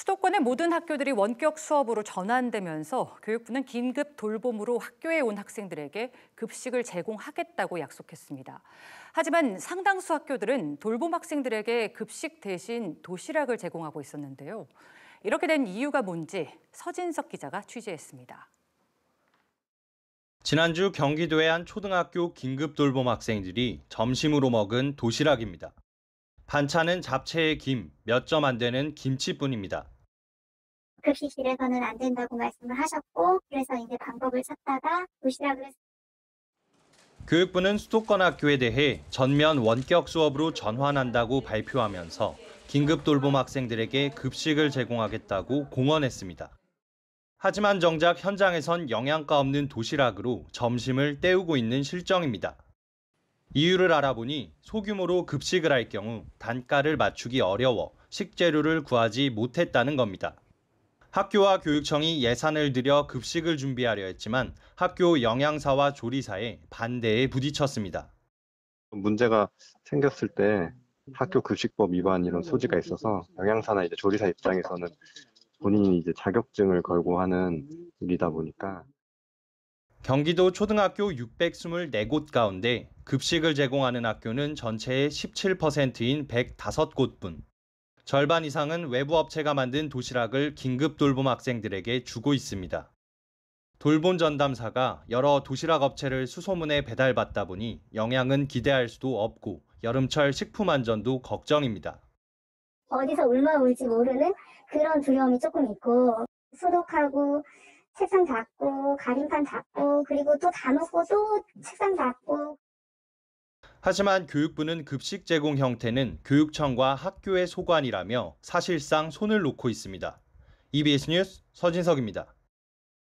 수도권의 모든 학교들이 원격 수업으로 전환되면서 교육부는 긴급 돌봄으로 학교에 온 학생들에게 급식을 제공하겠다고 약속했습니다. 하지만 상당수 학교들은 돌봄 학생들에게 급식 대신 도시락을 제공하고 있었는데요. 이렇게 된 이유가 뭔지 서진석 기자가 취재했습니다. 지난주 경기도의 한 초등학교 긴급 돌봄 학생들이 점심으로 먹은 도시락입니다. 반찬은 잡채에 김, 몇 점 안 되는 김치뿐입니다. 급식실에서는 안 된다고 말씀을 하셨고 그래서 이제 방법을 찾다가 도시락을 교육부는 수도권 학교에 대해 전면 원격 수업으로 전환한다고 발표하면서 긴급 돌봄 학생들에게 급식을 제공하겠다고 공언했습니다. 하지만 정작 현장에선 영양가 없는 도시락으로 점심을 때우고 있는 실정입니다. 이유를 알아보니 소규모로 급식을 할 경우 단가를 맞추기 어려워 식재료를 구하지 못했다는 겁니다. 학교와 교육청이 예산을 들여 급식을 준비하려 했지만 학교 영양사와 조리사의 반대에 부딪혔습니다. 문제가 생겼을 때 학교 급식법 위반 이런 소지가 있어서 영양사나 이제 조리사 입장에서는 본인이 이제 자격증을 걸고 하는 일이다 보니까 경기도 초등학교 624곳 가운데 급식을 제공하는 학교는 전체의 17%인 105곳뿐. 절반 이상은 외부 업체가 만든 도시락을 긴급 돌봄 학생들에게 주고 있습니다. 돌봄 전담사가 여러 도시락 업체를 수소문에 배달받다 보니 영향은 기대할 수도 없고 여름철 식품 안전도 걱정입니다. 어디서 얼마 올지 모르는 그런 두려움이 조금 있고 소독하고 책상 닦고 가림판 잡고 그리고 또다 놓고 또 책상 잡고 하지만 교육부는 급식 제공 형태는 교육청과 학교의 소관이라며 사실상 손을 놓고 있습니다. EBS 뉴스 서진석입니다.